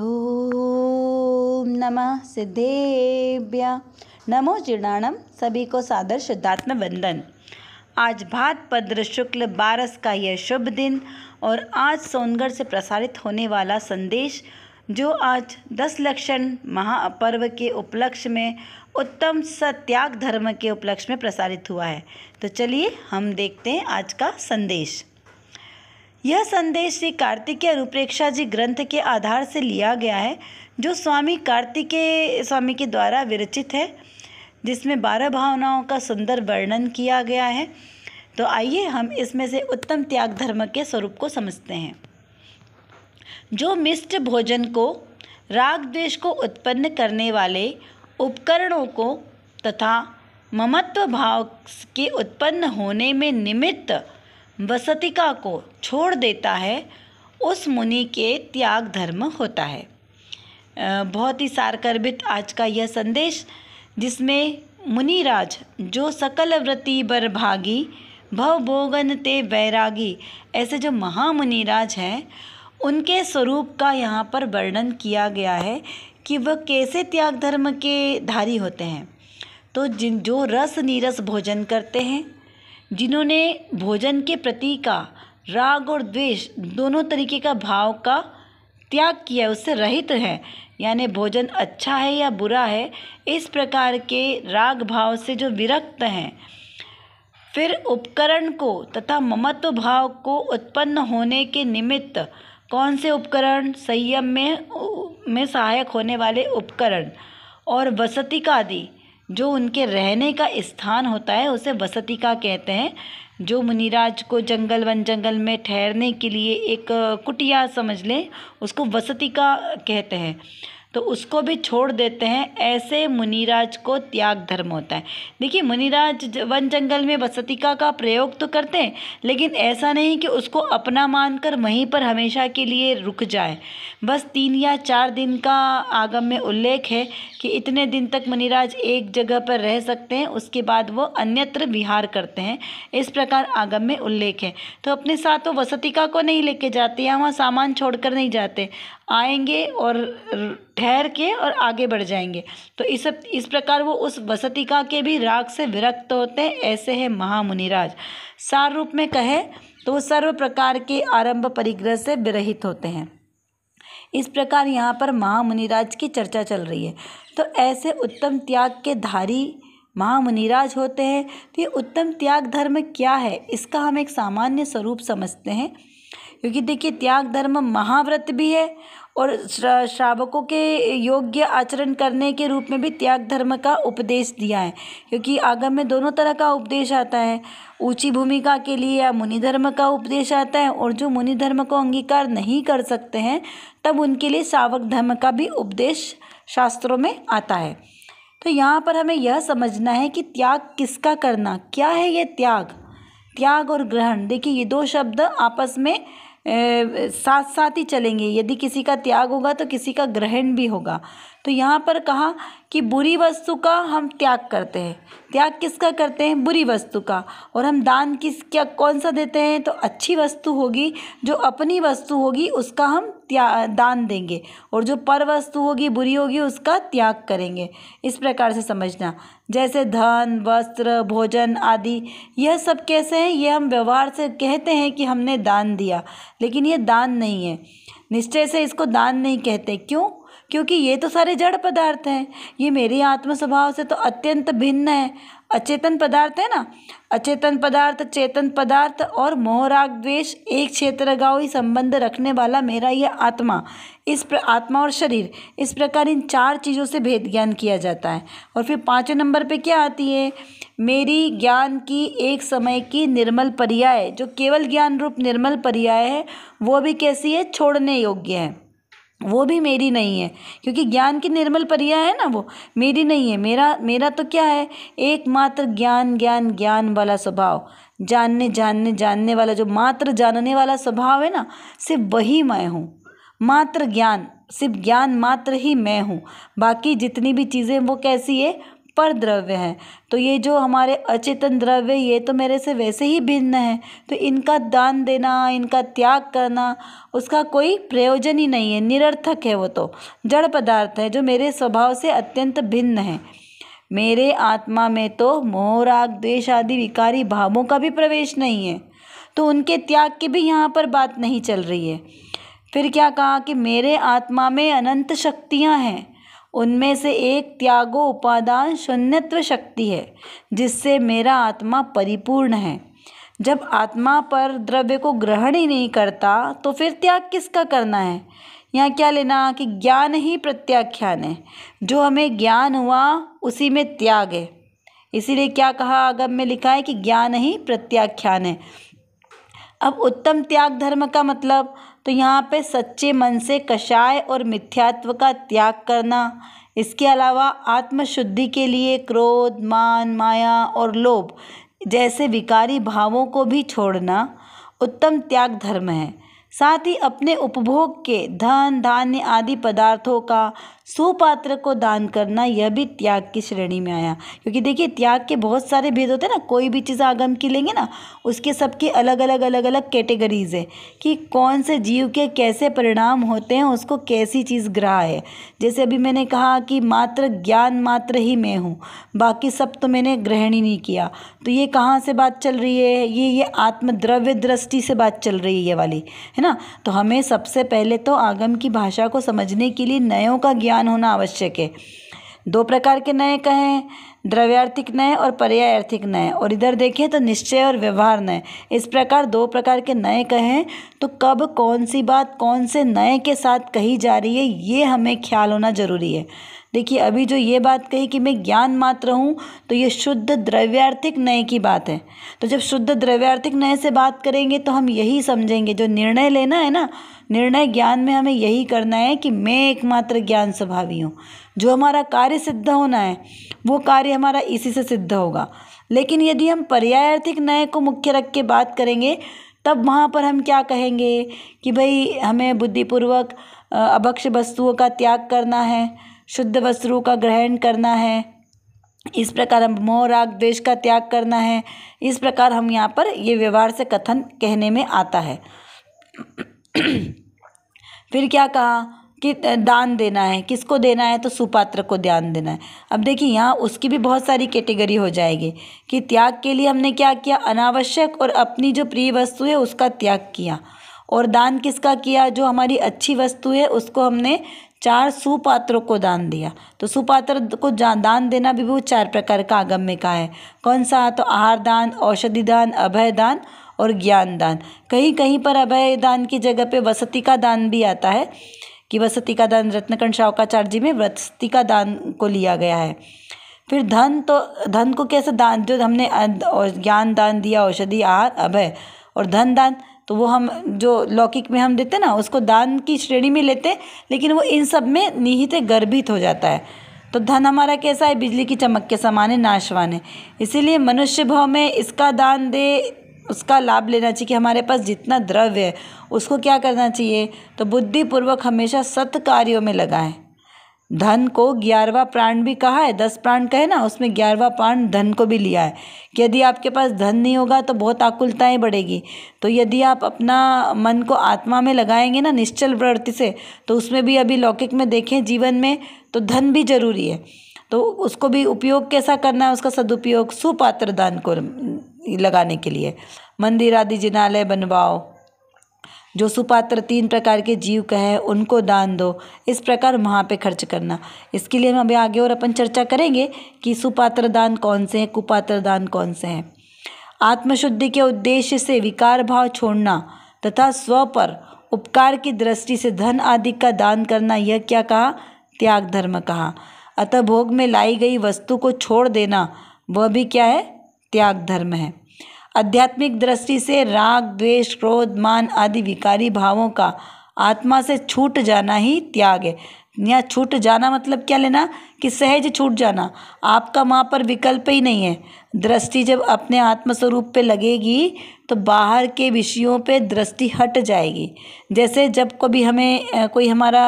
ओम नमः सिद्धेभ्य नमो जीर्णाणम सभी को सादर शुद्धात्म वंदन आज भाद्रपद्र शुक्ल बारस का यह शुभ दिन और आज सोनगढ़ से प्रसारित होने वाला संदेश जो आज दस लक्षण महापर्व के उपलक्ष्य में उत्तम सत्याग धर्म के उपलक्ष्य में प्रसारित हुआ है तो चलिए हम देखते हैं आज का संदेश यह संदेश श्री कार्तिकेय अनुप्रेक्षा जी ग्रंथ के आधार से लिया गया है जो स्वामी कार्तिकेय स्वामी के द्वारा विरचित है जिसमें बारह भावनाओं का सुंदर वर्णन किया गया है तो आइए हम इसमें से उत्तम त्याग धर्म के स्वरूप को समझते हैं जो मिष्ट भोजन को राग द्वेष को उत्पन्न करने वाले उपकरणों को तथा ममत्व भाव के उत्पन्न होने में निमित्त वसतिका को छोड़ देता है उस मुनि के त्याग धर्म होता है बहुत ही सारगर्भित आज का यह संदेश जिसमें मुनिराज जो सकल व्रति बरभागी भव भोगन ते वैरागी ऐसे जो महामुनिराज हैं उनके स्वरूप का यहाँ पर वर्णन किया गया है कि वह कैसे त्याग धर्म के धारी होते हैं तो जिन जो रस नीरस भोजन करते हैं जिन्होंने भोजन के प्रति का राग और द्वेष दोनों तरीके का भाव का त्याग किया उससे रहित है यानी भोजन अच्छा है या बुरा है इस प्रकार के राग भाव से जो विरक्त हैं फिर उपकरण को तथा ममत्व भाव को उत्पन्न होने के निमित्त कौन से उपकरण संयम में में सहायक होने वाले उपकरण और वसतिका आदि जो उनके रहने का स्थान होता है उसे का कहते हैं जो मुनिराज को जंगल वन जंगल में ठहरने के लिए एक कुटिया समझ लें उसको का कहते हैं तो उसको भी छोड़ देते हैं ऐसे मुनिराज को त्याग धर्म होता है देखिए मुनिराज वन जंगल में बसतिका का प्रयोग तो करते हैं लेकिन ऐसा नहीं कि उसको अपना मानकर वहीं पर हमेशा के लिए रुक जाए बस तीन या चार दिन का आगम में उल्लेख है कि इतने दिन तक मुनिराज एक जगह पर रह सकते हैं उसके बाद वो अन्यत्र विहार करते हैं इस प्रकार आगम में उल्लेख है तो अपने साथ वो वसतिका को नहीं लेके जाते या वहाँ सामान छोड़ नहीं जाते आएंगे और ठहर के और आगे बढ़ जाएंगे तो इस इस प्रकार वो उस वसतिका के भी राग से विरक्त होते हैं ऐसे है महामुनिराज सार रूप में कहे तो वो सर्व प्रकार के आरंभ परिग्रह से विरहित होते हैं इस प्रकार यहाँ पर महामुनिराज की चर्चा चल रही है तो ऐसे उत्तम त्याग के धारी महामुनिराज होते हैं तो ये उत्तम त्याग धर्म क्या है इसका हम एक सामान्य स्वरूप समझते हैं क्योंकि देखिए त्याग धर्म महाव्रत भी है और श्रावकों के योग्य आचरण करने के रूप में भी त्याग धर्म का उपदेश दिया है क्योंकि आगम में दोनों तरह का उपदेश आता है ऊँची भूमिका के लिए या मुनि धर्म का उपदेश आता है और जो मुनि धर्म को अंगीकार नहीं कर सकते हैं तब उनके लिए श्रावक धर्म का भी उपदेश शास्त्रों में आता है तो यहाँ पर हमें यह समझना है कि त्याग किसका करना क्या है ये त्याग त्याग और ग्रहण देखिए ये दो शब्द आपस में साथ साथ ही चलेंगे यदि किसी का त्याग होगा तो किसी का ग्रहण भी होगा तो यहाँ पर कहा कि बुरी वस्तु का हम त्याग करते हैं त्याग किसका करते हैं बुरी वस्तु का और हम दान किस क्या कौन सा देते हैं तो अच्छी वस्तु होगी जो अपनी वस्तु होगी उसका हम त्याग दान देंगे और जो पर वस्तु होगी बुरी होगी उसका त्याग करेंगे इस प्रकार से समझना जैसे धन वस्त्र भोजन आदि यह सब कैसे हैं ये हम व्यवहार से कहते हैं कि हमने दान दिया लेकिन ये दान नहीं है निश्चय से इसको दान नहीं कहते क्यों क्योंकि ये तो सारे जड़ पदार्थ हैं ये मेरे आत्म स्वभाव से तो अत्यंत भिन्न है अचेतन पदार्थ है ना अचेतन पदार्थ चेतन पदार्थ और मोहराग द्वेष एक क्षेत्रगावी संबंध रखने वाला मेरा यह आत्मा इस प्र आत्मा और शरीर इस प्रकार इन चार चीज़ों से भेद ज्ञान किया जाता है और फिर पाँचवें नंबर पे क्या आती है मेरी ज्ञान की एक समय की निर्मल पर्याय जो केवल ज्ञान रूप निर्मल पर्याय है वो भी कैसी है छोड़ने योग्य है वो भी मेरी नहीं है क्योंकि ज्ञान की निर्मल परिया है ना वो मेरी नहीं है मेरा मेरा तो क्या है एकमात्र ज्ञान ज्ञान ज्ञान वाला स्वभाव जानने जानने जानने वाला जो मात्र जानने वाला स्वभाव है ना सिर्फ वही मैं हूँ मात्र ज्ञान सिर्फ ज्ञान मात्र ही मैं हूँ बाकी जितनी भी चीज़ें वो कैसी है पर द्रव्य हैं तो ये जो हमारे अचेतन द्रव्य ये तो मेरे से वैसे ही भिन्न हैं तो इनका दान देना इनका त्याग करना उसका कोई प्रयोजन ही नहीं है निरर्थक है वो तो जड़ पदार्थ है जो मेरे स्वभाव से अत्यंत भिन्न है मेरे आत्मा में तो मोहराग द्वेश आदि विकारी भावों का भी प्रवेश नहीं है तो उनके त्याग की भी यहाँ पर बात नहीं चल रही है फिर क्या कहा कि मेरे आत्मा में अनंत शक्तियाँ हैं उनमें से एक त्यागो उपादान शून्यत्व शक्ति है जिससे मेरा आत्मा परिपूर्ण है जब आत्मा पर द्रव्य को ग्रहण ही नहीं करता तो फिर त्याग किसका करना है यहाँ क्या लेना कि ज्ञान ही प्रत्याख्यान है जो हमें ज्ञान हुआ उसी में त्याग है इसीलिए क्या कहा अगर में लिखा है कि ज्ञान ही प्रत्याख्यान है अब उत्तम त्याग धर्म का मतलब तो यहाँ पे सच्चे मन से कषाय और मिथ्यात्व का त्याग करना इसके अलावा आत्मशुद्धि के लिए क्रोध मान माया और लोभ जैसे विकारी भावों को भी छोड़ना उत्तम त्याग धर्म है साथ ही अपने उपभोग के धन धान्य आदि पदार्थों का सुपात्र को दान करना यह भी त्याग की श्रेणी में आया क्योंकि देखिए त्याग के बहुत सारे भेद होते हैं ना कोई भी चीज़ आगम की लेंगे ना उसके सबके अलग अलग अलग अलग कैटेगरीज है कि कौन से जीव के कैसे परिणाम होते हैं उसको कैसी चीज़ ग्रह है जैसे अभी मैंने कहा कि मात्र ज्ञान मात्र ही मैं हूँ बाकी सब तो मैंने ग्रहण ही नहीं किया तो ये कहाँ से बात चल रही है ये ये आत्मद्रव्य दृष्टि से बात चल रही है ये वाली है है ना तो हमें सबसे पहले तो आगम की भाषा को समझने के लिए नयों का ज्ञान होना आवश्यक है दो प्रकार के नए कहें द्रव्यार्थिक नए और पर्यायार्थिक नए और इधर देखें तो निश्चय और व्यवहार नए इस प्रकार दो प्रकार के नए कहें तो कब कौन सी बात कौन से नए के साथ कही जा रही है ये हमें ख्याल होना ज़रूरी है देखिए अभी जो ये बात कही कि मैं ज्ञान मात्र हूँ तो ये शुद्ध द्रव्यार्थिक नए की बात है तो जब शुद्ध द्रव्यार्थिक नए से बात करेंगे तो हम यही समझेंगे जो निर्णय लेना है ना निर्णय ज्ञान में हमें यही करना है कि मैं एकमात्र ज्ञान स्वभावी हूँ जो हमारा कार्य सिद्ध होना है वो कार्य हमारा इसी से सिद्ध होगा लेकिन यदि हम पर्यायार्थिक नए को मुख्य रख के बात करेंगे तब वहाँ पर हम क्या कहेंगे कि भाई हमें बुद्धिपूर्वक अभक्ष वस्तुओं का त्याग करना है शुद्ध वस्त्रों का ग्रहण करना है इस प्रकार हम मोह राग द्वेष का त्याग करना है इस प्रकार हम यहाँ पर ये व्यवहार से कथन कहने में आता है फिर क्या कहा कि दान देना है किसको देना है तो सुपात्र को दान देना है अब देखिए यहाँ उसकी भी बहुत सारी कैटेगरी हो जाएगी कि त्याग के लिए हमने क्या किया अनावश्यक और अपनी जो प्रिय वस्तु है उसका त्याग किया और दान किसका किया जो हमारी अच्छी वस्तु है उसको हमने चार सुपात्रों को दान दिया तो सुपात्र को दान देना भी वो चार प्रकार का आगम में का है कौन सा तो आहार दान औषधि दान अभय दान और ज्ञान दान कहीं कहीं पर अभय दान की जगह पे वसती का दान भी आता है कि वह का दान रत्नकण शावकाचार्य जी में व्रत का दान को लिया गया है फिर धन तो धन को कैसे दान जो हमने ज्ञान दान दिया औषधि आहार अभय और धन दान तो वो हम जो लौकिक में हम देते ना उसको दान की श्रेणी में लेते लेकिन वो इन सब में निहित गर्भित हो जाता है तो धन हमारा कैसा है बिजली की चमक के समान है नाशवान है इसीलिए मनुष्य भाव में इसका दान दे उसका लाभ लेना चाहिए कि हमारे पास जितना द्रव्य है उसको क्या करना चाहिए तो बुद्धिपूर्वक हमेशा सत कार्यों में लगाएं धन को ग्यारहवा प्राण भी कहा है दस प्राण कहे ना उसमें ग्यारहवा प्राण धन को भी लिया है कि यदि आपके पास धन नहीं होगा तो बहुत आकुलताएँ बढ़ेगी तो यदि आप अपना मन को आत्मा में लगाएंगे ना निश्चल प्रवृत्ति से तो उसमें भी अभी लौकिक में देखें जीवन में तो धन भी जरूरी है तो उसको भी उपयोग कैसा करना है उसका सदुपयोग सुपात्र दान को लगाने के लिए मंदिर आदि जिनालय बनवाओ जो सुपात्र तीन प्रकार के जीव कहे उनको दान दो इस प्रकार वहाँ पे खर्च करना इसके लिए हम अभी आगे और अपन चर्चा करेंगे कि सुपात्र दान कौन से हैं कुपात्र दान कौन से हैं आत्मशुद्धि के उद्देश्य से विकार भाव छोड़ना तथा स्व पर उपकार की दृष्टि से धन आदि का दान करना यह क्या कहा त्याग धर्म कहा अतः भोग में लाई गई वस्तु को छोड़ देना वह भी क्या है त्याग धर्म है आध्यात्मिक दृष्टि से राग द्वेष क्रोध मान आदि विकारी भावों का आत्मा से छूट जाना ही त्याग है या छूट जाना मतलब क्या लेना कि सहज छूट जाना आपका वहाँ पर विकल्प ही नहीं है दृष्टि जब अपने आत्मस्वरूप पे लगेगी तो बाहर के विषयों पे दृष्टि हट जाएगी जैसे जब कभी हमें कोई हमारा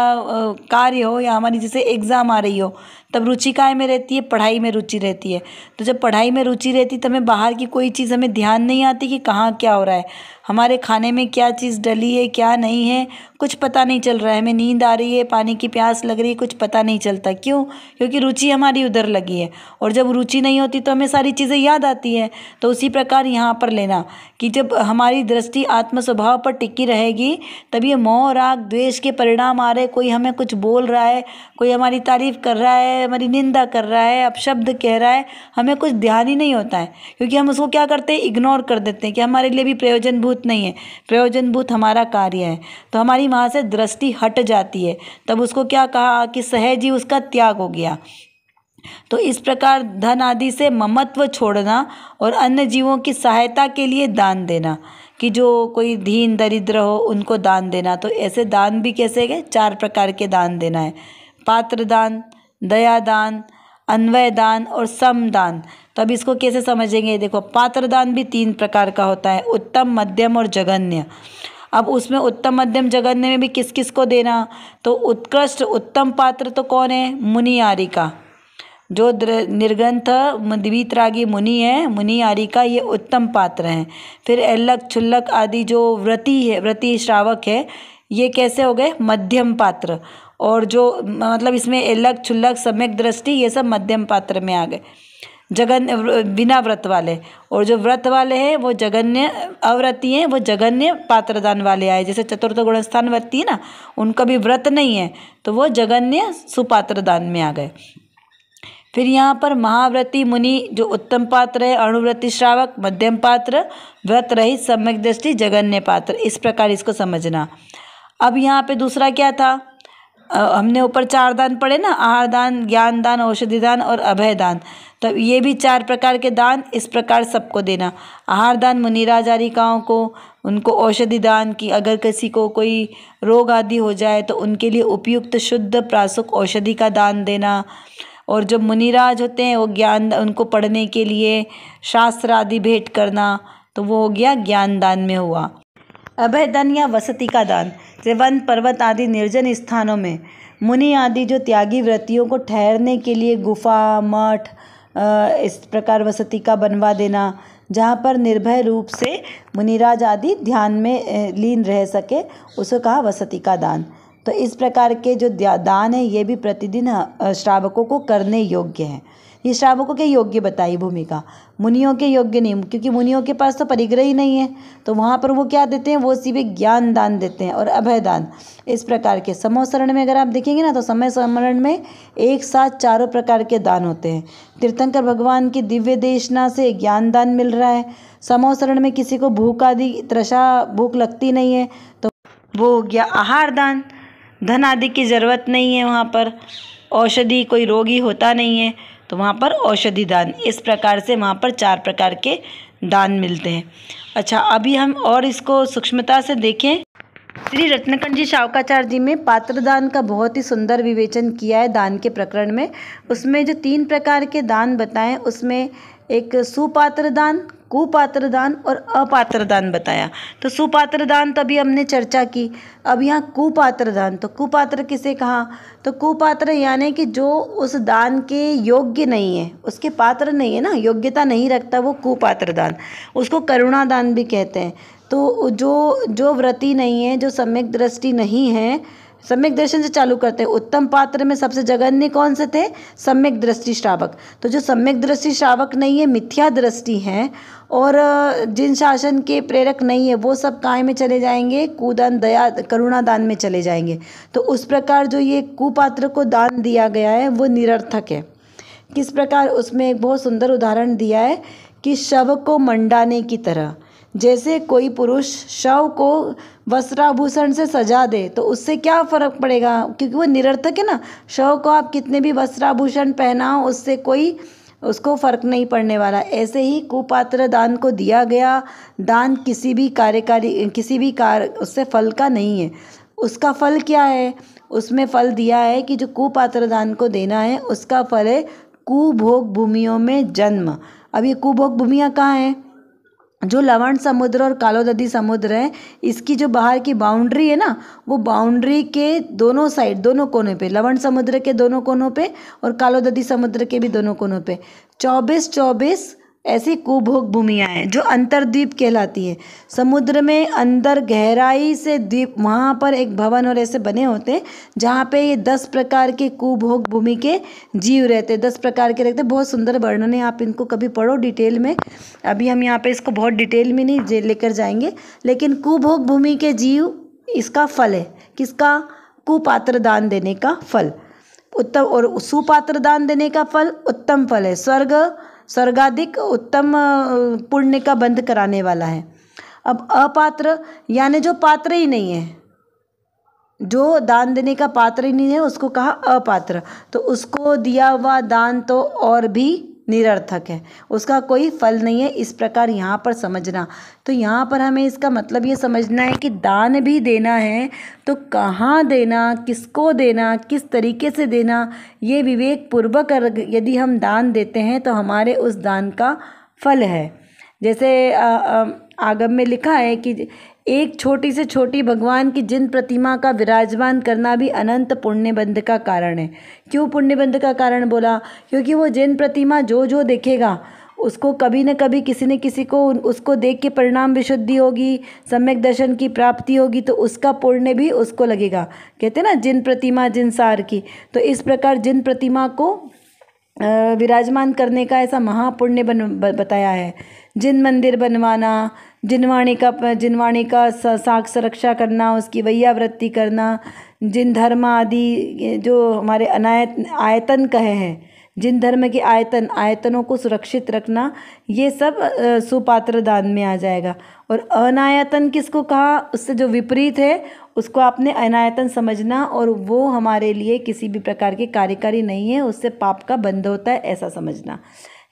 कार्य हो या हमारी जैसे एग्ज़ाम आ रही हो तब रुचि काय में रहती है पढ़ाई में रुचि रहती है तो जब पढ़ाई में रुचि रहती तो हमें बाहर की कोई चीज़ हमें ध्यान नहीं आती कि कहाँ क्या हो रहा है हमारे खाने में क्या चीज़ डली है क्या नहीं है कुछ पता नहीं चल रहा है हमें नींद आ रही है पानी की प्यास लग रही है कुछ पता नहीं चलता क्यों क्योंकि रुचि हमारी उधर लगी है और जब रुचि नहीं होती तो हमें सारी चीज़ें चीज़ें याद आती हैं तो उसी प्रकार यहाँ पर लेना कि जब हमारी दृष्टि आत्म स्वभाव पर टिकी रहेगी तब ये मोह राग द्वेष के परिणाम आ रहे कोई हमें कुछ बोल रहा है कोई हमारी तारीफ़ कर रहा है हमारी निंदा कर रहा है अपशब्द कह रहा है हमें कुछ ध्यान ही नहीं होता है क्योंकि हम उसको क्या करते हैं इग्नोर कर देते हैं कि हमारे लिए भी प्रयोजनभूत नहीं है प्रयोजनभूत हमारा कार्य है तो हमारी वहाँ से दृष्टि हट जाती है तब उसको क्या कहा कि सहज ही उसका त्याग हो गया तो इस प्रकार धन आदि से ममत्व छोड़ना और अन्य जीवों की सहायता के लिए दान देना कि जो कोई दीन दरिद्र हो उनको दान देना तो ऐसे दान भी कैसे गए चार प्रकार के दान देना है पात्र दान दया दान अन्वय दान और सम दान तो अब इसको कैसे समझेंगे देखो पात्र दान भी तीन प्रकार का होता है उत्तम मध्यम और जघन्य अब उसमें उत्तम मध्यम जघन्य में भी किस किस को देना तो उत्कृष्ट उत्तम पात्र तो कौन है मुनियारी का जो निर्ग्रंथ द्वितरागी मुनि है मुनि का ये उत्तम पात्र हैं फिर एल्लक छुल्लक आदि जो व्रति है व्रति श्रावक है ये कैसे हो गए मध्यम पात्र और जो मतलब इसमें एल्लक छुल्लक सम्यक दृष्टि ये सब मध्यम पात्र में आ गए जगन्य बिना व्रत वाले और जो व्रत वाले हैं वो जगन्य अव्रती हैं वो जगन्य पात्रदान वाले आए जैसे चतुर्थ गुणस्थान व्रति ना उनका भी व्रत नहीं है तो वो जगन्य सुपात्रदान में आ गए फिर यहाँ पर महाव्रती मुनि जो उत्तम पात्र है अणुव्रति श्रावक मध्यम पात्र व्रत रहित सम्यक दृष्टि जगन्य पात्र इस प्रकार इसको समझना अब यहाँ पे दूसरा क्या था आ, हमने ऊपर चार दान पढ़े ना आहार दान ज्ञान दान औषधि दान और अभय दान तब तो ये भी चार प्रकार के दान इस प्रकार सबको देना आहार दान मुनिराजारिकाओं को उनको औषधि दान की अगर किसी को कोई रोग आदि हो जाए तो उनके लिए उपयुक्त शुद्ध प्रासुक औषधि का दान देना और जो मुनिराज होते हैं वो ज्ञान उनको पढ़ने के लिए शास्त्र आदि भेंट करना तो वो हो गया ज्ञान दान में हुआ अभय दान या वसती का दान वन पर्वत आदि निर्जन स्थानों में मुनि आदि जो त्यागी व्रतियों को ठहरने के लिए गुफा मठ इस प्रकार वसती का बनवा देना जहाँ पर निर्भय रूप से मुनिराज आदि ध्यान में लीन रह सके उसे कहा वसती का दान तो इस प्रकार के जो दान है ये भी प्रतिदिन श्रावकों को करने योग्य हैं ये श्रावकों के योग्य बताई भूमिका मुनियों के योग्य नहीं क्योंकि मुनियों के पास तो परिग्रह ही नहीं है तो वहाँ पर वो क्या देते हैं वो सीधे ज्ञान दान देते हैं और अभय दान इस प्रकार के समोसरण में अगर आप देखेंगे ना तो समय समरण में एक साथ चारों प्रकार के दान होते हैं तीर्थंकर भगवान की दिव्य देशना से ज्ञान दान मिल रहा है समोसरण में किसी को भूख आदि त्रषा भूख लगती नहीं है तो वो हो गया आहार दान धन आदि की ज़रूरत नहीं है वहाँ पर औषधि कोई रोगी होता नहीं है तो वहाँ पर औषधि दान इस प्रकार से वहाँ पर चार प्रकार के दान मिलते हैं अच्छा अभी हम और इसको सूक्ष्मता से देखें श्री रत्नकंड जी शावकाचार्य जी में पात्र दान का बहुत ही सुंदर विवेचन किया है दान के प्रकरण में उसमें जो तीन प्रकार के दान बताएं उसमें एक सुपात्र दान कुपात्र दान और अपात्र दान बताया तो सुपात्र दान तभी हमने चर्चा की अब यहाँ कुपात्र दान तो कुपात्र किसे कहा तो कुपात्र यानी कि जो उस दान के योग्य नहीं है उसके पात्र नहीं है ना योग्यता नहीं रखता वो कुपात्र दान उसको करुणा दान भी कहते हैं तो जो जो व्रति नहीं है जो सम्यक दृष्टि नहीं है सम्यक दर्शन से चालू करते हैं उत्तम पात्र में सबसे जगन्य कौन से थे सम्यक दृष्टि श्रावक तो जो सम्यक दृष्टि श्रावक नहीं है मिथ्या दृष्टि हैं और जिन शासन के प्रेरक नहीं है वो सब काय में चले जाएंगे कुदान दया करुणा दान में चले जाएंगे तो उस प्रकार जो ये कुपात्र को दान दिया गया है वो निरर्थक है किस प्रकार उसमें एक बहुत सुंदर उदाहरण दिया है कि शव को मंडाने की तरह जैसे कोई पुरुष शव को वस्त्राभूषण से सजा दे तो उससे क्या फ़र्क पड़ेगा क्योंकि वो निरर्थक है ना शव को आप कितने भी वस्त्राभूषण पहनाओ उससे कोई उसको फ़र्क नहीं पड़ने वाला ऐसे ही कुपात्र दान को दिया गया दान किसी भी कार्यकारी किसी भी कार्य उससे फल का नहीं है उसका फल क्या है उसमें फल दिया है कि जो कुपात्र दान को देना है उसका फल है कुभोग भूमियों में जन्म अब ये कुभोग भूमियाँ कहाँ हैं जो लवण समुद्र और कालोददी समुद्र है इसकी जो बाहर की बाउंड्री है ना वो बाउंड्री के दोनों साइड दोनों कोनों पे लवण समुद्र के दोनों कोनों पे और कालोददी समुद्र के भी दोनों कोनों पे चौबीस चौबीस ऐसी कुभोग भूमियाँ हैं जो अंतरद्वीप कहलाती है समुद्र में अंदर गहराई से द्वीप वहाँ पर एक भवन और ऐसे बने होते हैं जहाँ पे ये दस प्रकार के कुभोग भूमि के जीव रहते दस प्रकार के रहते बहुत सुंदर वर्णन है आप इनको कभी पढ़ो डिटेल में अभी हम यहाँ पे इसको बहुत डिटेल में नहीं लेकर जाएंगे लेकिन कुभोग भूमि के जीव इसका फल है किसका कुपात्र दान देने का फल उत्तम और सुपात्र दान देने का फल उत्तम फल है स्वर्ग स्वर्गाधिक उत्तम पुण्य का बंध कराने वाला है अब अपात्र यानी जो पात्र ही नहीं है जो दान देने का पात्र ही नहीं है उसको कहा अपात्र तो उसको दिया हुआ दान तो और भी निरर्थक है उसका कोई फल नहीं है इस प्रकार यहाँ पर समझना तो यहाँ पर हमें इसका मतलब ये समझना है कि दान भी देना है तो कहाँ देना किसको देना किस तरीके से देना ये विवेक पूर्वक यदि हम दान देते हैं तो हमारे उस दान का फल है जैसे आ, आ, आगम में लिखा है कि एक छोटी से छोटी भगवान की जिन प्रतिमा का विराजमान करना भी अनंत पुण्यबंध का कारण है क्यों पुण्यबंध का कारण बोला क्योंकि वो जिन प्रतिमा जो जो देखेगा उसको कभी न कभी किसी न किसी को उसको देख के परिणाम विशुद्धि होगी सम्यक दर्शन की प्राप्ति होगी तो उसका पुण्य भी उसको लगेगा कहते ना जिन प्रतिमा जिन सार की तो इस प्रकार जिन प्रतिमा को विराजमान करने का ऐसा महापुण्य बन बताया है जिन मंदिर बनवाना जिनवाणी का जिनवाणी का साख सुरक्षा करना उसकी वैयावृत्ति करना जिन धर्म आदि जो हमारे अनायत आयतन कहे हैं जिन धर्म के आयतन आयतनों को सुरक्षित रखना ये सब सुपात्र दान में आ जाएगा और अनायतन किसको कहा उससे जो विपरीत है उसको आपने अनायतन समझना और वो हमारे लिए किसी भी प्रकार के कार्यकारी नहीं है उससे पाप का बंध होता है ऐसा समझना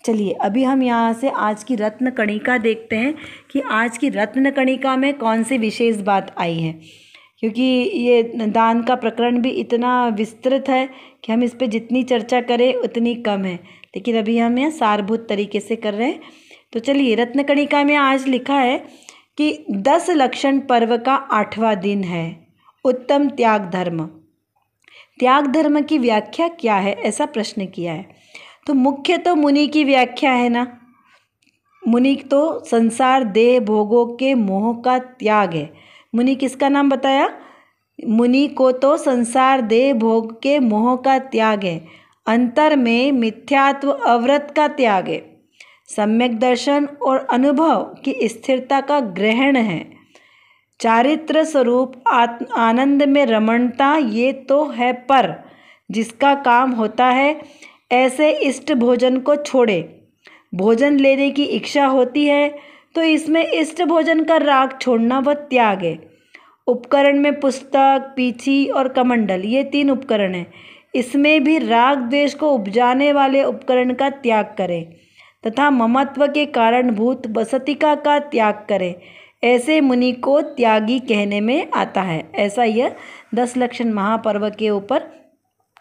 चलिए अभी हम यहाँ से आज की रत्न कणिका देखते हैं कि आज की रत्न कणिका में कौन सी विशेष बात आई है क्योंकि ये दान का प्रकरण भी इतना विस्तृत है कि हम इस पर जितनी चर्चा करें उतनी कम है लेकिन अभी हम यह सारभूत तरीके से कर रहे हैं तो चलिए रत्नकणिका में आज लिखा है कि दस लक्षण पर्व का आठवां दिन है उत्तम त्याग धर्म त्याग धर्म की व्याख्या क्या है ऐसा प्रश्न किया है तो मुख्य तो मुनि की व्याख्या है ना मुनि तो संसार देह भोगों के मोह का त्याग है मुनि किसका नाम बताया मुनि को तो संसार देह भोग के मोह का त्याग है अंतर में मिथ्यात्व अव्रत का त्याग है सम्यक दर्शन और अनुभव की स्थिरता का ग्रहण है चारित्र स्वरूप आनंद में रमणता ये तो है पर जिसका काम होता है ऐसे इष्ट भोजन को छोड़े भोजन लेने की इच्छा होती है तो इसमें इष्ट भोजन का राग छोड़ना व त्याग है उपकरण में पुस्तक पीछी और कमंडल ये तीन उपकरण हैं इसमें भी राग द्वेष को उपजाने वाले उपकरण का त्याग करें तथा ममत्व के कारण भूत बसतिका का त्याग करें ऐसे मुनि को त्यागी कहने में आता है ऐसा यह दस लक्षण महापर्व के ऊपर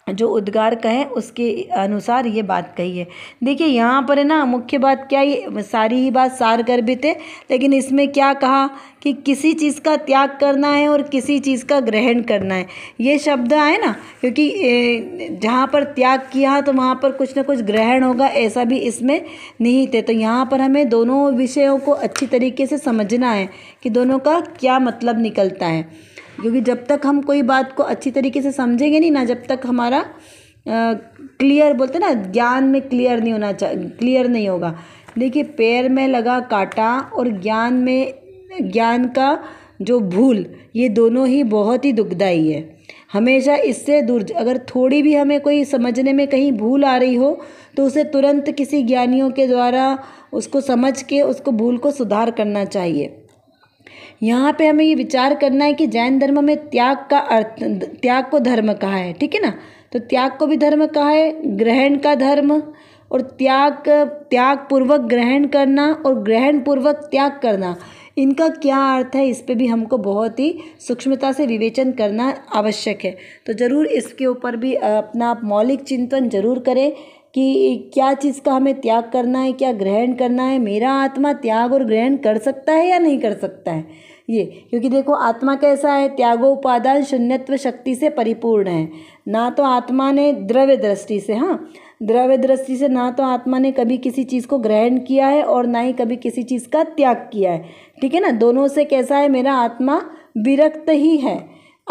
जो उद्गार कहें उसके अनुसार ये बात कही है देखिए यहाँ पर है ना मुख्य बात क्या ये सारी ही बात सार गर्भित है लेकिन इसमें क्या कहा कि किसी चीज़ का त्याग करना है और किसी चीज़ का ग्रहण करना है ये शब्द आए ना क्योंकि जहाँ पर त्याग किया तो वहाँ पर कुछ ना कुछ ग्रहण होगा ऐसा भी इसमें नहीं थे तो यहाँ पर हमें दोनों विषयों को अच्छी तरीके से समझना है कि दोनों का क्या मतलब निकलता है क्योंकि जब तक हम कोई बात को अच्छी तरीके से समझेंगे नहीं ना जब तक हमारा क्लियर बोलते ना ज्ञान में क्लियर नहीं होना चाहिए क्लियर नहीं होगा देखिए पैर में लगा काटा और ज्ञान में ज्ञान का जो भूल ये दोनों ही बहुत ही दुखदाई है हमेशा इससे दूर अगर थोड़ी भी हमें कोई समझने में कहीं भूल आ रही हो तो उसे तुरंत किसी ज्ञानियों के द्वारा उसको समझ के उसको भूल को सुधार करना चाहिए यहाँ पे हमें ये विचार करना है कि जैन धर्म में त्याग का अर्थ त्याग को धर्म कहा है ठीक है ना तो त्याग को भी धर्म कहा है ग्रहण का धर्म और त्याग त्याग पूर्वक ग्रहण करना और ग्रहण पूर्वक त्याग करना इनका क्या अर्थ है इस पर भी हमको बहुत ही सूक्ष्मता से विवेचन करना आवश्यक है तो ज़रूर इसके ऊपर भी अपना मौलिक चिंतन जरूर करें कि क्या चीज़ का हमें त्याग करना है क्या ग्रहण करना है मेरा आत्मा त्याग और ग्रहण कर सकता है या नहीं कर सकता है ये क्योंकि देखो आत्मा कैसा है त्यागो उपादान शून्यत्व शक्ति से परिपूर्ण है ना तो आत्मा ने द्रव्य दृष्टि से हाँ द्रव्य दृष्टि से ना तो आत्मा ने कभी किसी चीज़ को ग्रहण किया है और ना ही कभी किसी चीज़ का त्याग किया है ठीक है ना दोनों से कैसा है मेरा आत्मा विरक्त ही है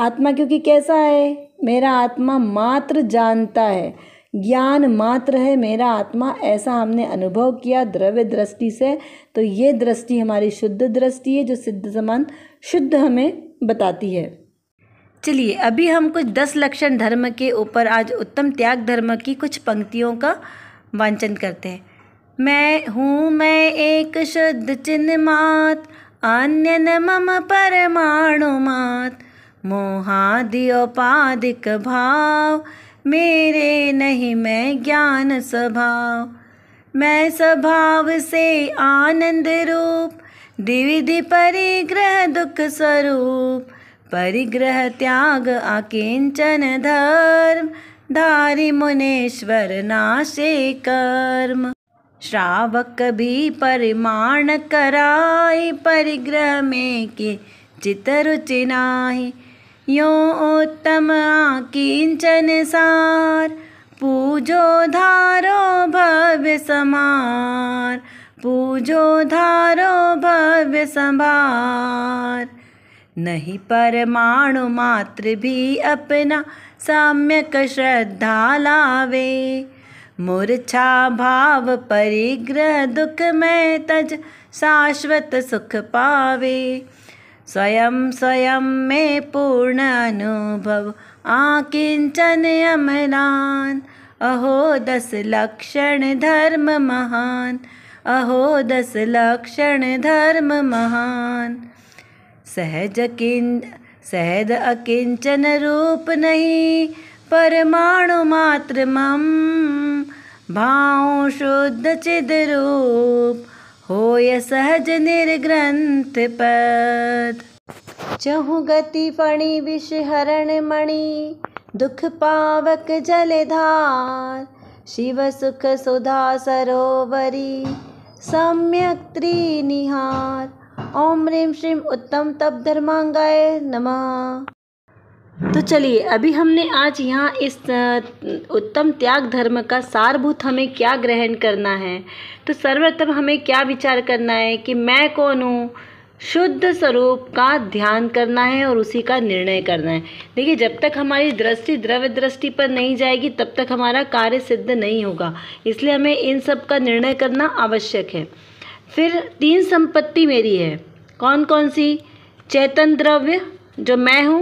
आत्मा क्योंकि कैसा है मेरा आत्मा मात्र जानता है ज्ञान मात्र है मेरा आत्मा ऐसा हमने अनुभव किया द्रव्य दृष्टि से तो ये दृष्टि हमारी शुद्ध दृष्टि है जो सिद्ध समान शुद्ध हमें बताती है चलिए अभी हम कुछ दस लक्षण धर्म के ऊपर आज उत्तम त्याग धर्म की कुछ पंक्तियों का वांचन करते हैं मैं हूँ मैं एक शुद्ध चिन्ह मात अन्य न मम परमाणु मात मोहादि भाव मेरे नहीं मैं ज्ञान स्वभाव मैं स्वभाव से आनंद रूप द्विविधि परिग्रह दुख स्वरूप परिग्रह त्याग आकिंचन धर्म धारी मुनेश्वर नाशे कर्म श्रावक भी परिमाण कराय परिग्रह में के नाही यो उत्तम किञ्चन सार पूजो धारो भव्य समार पूजो धारो भव्य संभार नहीं परमाणु मात्र भी अपना सम्यक श्रद्धा लावे मूर्छा भाव परिग्रह दुख में तज शाश्वत सुख पावे स्वयं स्वयं मे पूर्ण अनुभव आकिंचन अमलान अहो दस लक्षण धर्म महान अहो दस लक्षण धर्म महान सहज किं सहज अकिंचन रूप नहीं परमाणु मात्र मम भाव शुद्ध चिद रूप हो य सहज निर्ग्रंथ पद चहु गति फणी विषहरण मणि दुख पावक जलधार शिव सुख सुधा सरोवरी सम्यक त्रिनिहार ओम रीम श्रीम उत्तम तप धर्मांगाय नमः तो चलिए अभी हमने आज यहाँ इस उत्तम त्याग धर्म का सारभूत हमें क्या ग्रहण करना है तो सर्वप्रथम हमें क्या विचार करना है कि मैं कौन हूँ शुद्ध स्वरूप का ध्यान करना है और उसी का निर्णय करना है देखिए जब तक हमारी दृष्टि द्रव्य दृष्टि पर नहीं जाएगी तब तक हमारा कार्य सिद्ध नहीं होगा इसलिए हमें इन सब का निर्णय करना आवश्यक है फिर तीन संपत्ति मेरी है कौन कौन सी चेतन द्रव्य जो मैं हूँ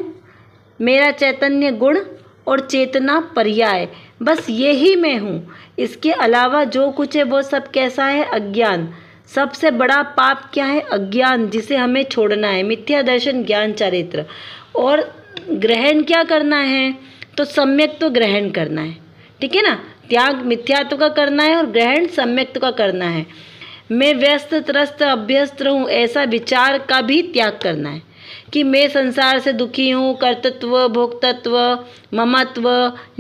मेरा चैतन्य गुण और चेतना पर्याय बस यही मैं हूँ इसके अलावा जो कुछ है वो सब कैसा है अज्ञान सबसे बड़ा पाप क्या है अज्ञान जिसे हमें छोड़ना है मिथ्या दर्शन ज्ञान चरित्र और ग्रहण क्या करना है तो सम्यक तो ग्रहण करना है ठीक है ना त्याग मिथ्यात्व तो का करना है और ग्रहण सम्यक्त तो का करना है मैं व्यस्त त्रस्त अभ्यस्त हूँ ऐसा विचार का भी त्याग करना है कि मैं संसार से दुखी हूँ कर्तत्व भोक्तत्व ममत्व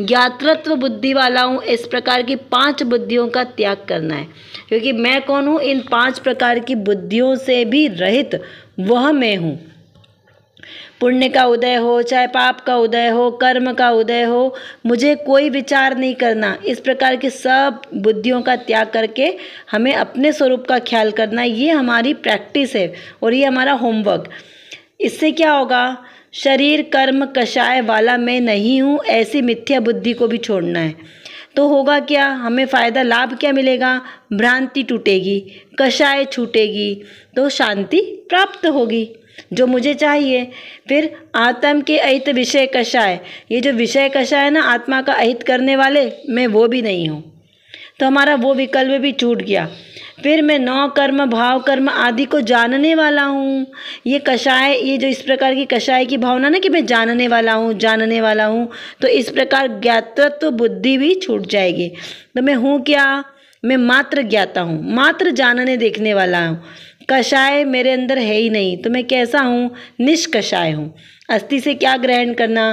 ज्ञातृत्व बुद्धि वाला हूँ इस प्रकार की पांच बुद्धियों का त्याग करना है क्योंकि मैं कौन हूँ इन पांच प्रकार की बुद्धियों से भी रहित वह मैं हूँ पुण्य का उदय हो चाहे पाप का उदय हो कर्म का उदय हो मुझे कोई विचार नहीं करना इस प्रकार के सब बुद्धियों का त्याग करके हमें अपने स्वरूप का ख्याल करना ये हमारी प्रैक्टिस है और ये हमारा होमवर्क इससे क्या होगा शरीर कर्म कषाय वाला मैं नहीं हूँ ऐसी मिथ्या बुद्धि को भी छोड़ना है तो होगा क्या हमें फ़ायदा लाभ क्या मिलेगा भ्रांति टूटेगी कषाय छूटेगी तो शांति प्राप्त होगी जो मुझे चाहिए फिर आत्म के अहित विषय कषाय ये जो विषय कषाय है ना आत्मा का अहित करने वाले मैं वो भी नहीं हूँ तो हमारा वो विकल्प भी छूट गया फिर मैं नौ कर्म भाव कर्म आदि को जानने वाला हूँ ये कषाय ये जो इस प्रकार की कषाय की भावना ना कि मैं जानने वाला हूँ जानने वाला हूँ तो इस प्रकार ज्ञातत्व तो बुद्धि भी छूट जाएगी तो मैं हूँ क्या मैं मात्र ज्ञाता हूँ मात्र जानने देखने वाला हूँ कषाय मेरे अंदर है ही नहीं तो मैं कैसा हूँ निष्कषाय हूँ अस्थि से क्या ग्रहण करना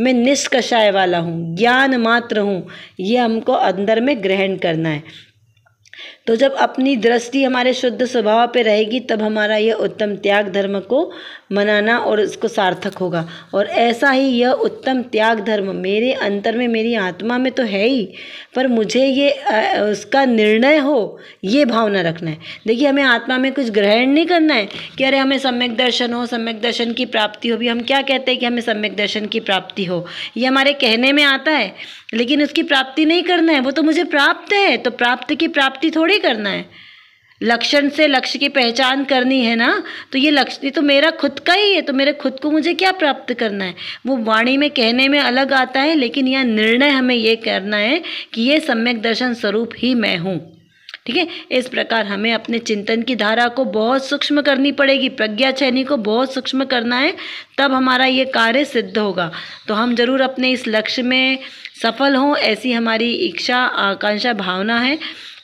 मैं निष्कषाय वाला हूँ ज्ञान मात्र हूँ ये हमको अंदर में ग्रहण करना है तो जब अपनी दृष्टि हमारे शुद्ध स्वभाव पे रहेगी तब हमारा यह उत्तम त्याग धर्म को मनाना और इसको सार्थक होगा और ऐसा ही यह उत्तम त्याग धर्म मेरे अंतर में मेरी आत्मा में तो है ही पर मुझे ये उसका निर्णय हो ये भावना रखना है देखिए हमें आत्मा में कुछ ग्रहण नहीं करना है कि अरे हमें सम्यक दर्शन हो सम्यक दर्शन की प्राप्ति हो भी हम क्या कहते हैं कि हमें सम्यक दर्शन की प्राप्ति हो ये हमारे कहने में आता है लेकिन उसकी प्राप्ति नहीं करना है वो तो मुझे प्राप्त है तो प्राप्त की प्राप्ति थोड़ी थोड़ी करना है लक्षण से लक्ष्य की पहचान करनी है ना तो ये लक्ष्य ये तो मेरा खुद का ही है तो मेरे खुद को मुझे क्या प्राप्त करना है वो वाणी में कहने में अलग आता है लेकिन यह निर्णय हमें ये करना है कि ये सम्यक दर्शन स्वरूप ही मैं हूँ ठीक है इस प्रकार हमें अपने चिंतन की धारा को बहुत सूक्ष्म करनी पड़ेगी प्रज्ञा चैनी को बहुत सूक्ष्म करना है तब हमारा ये कार्य सिद्ध होगा तो हम जरूर अपने इस लक्ष्य में सफल हों ऐसी हमारी इच्छा आकांक्षा भावना है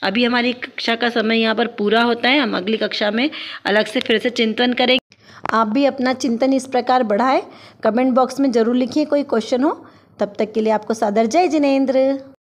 अभी हमारी कक्षा का समय यहाँ पर पूरा होता है हम अगली कक्षा में अलग से फिर से चिंतन करेंगे आप भी अपना चिंतन इस प्रकार बढ़ाएं कमेंट बॉक्स में ज़रूर लिखिए कोई क्वेश्चन हो तब तक के लिए आपको सादर जय जिनेन्द्र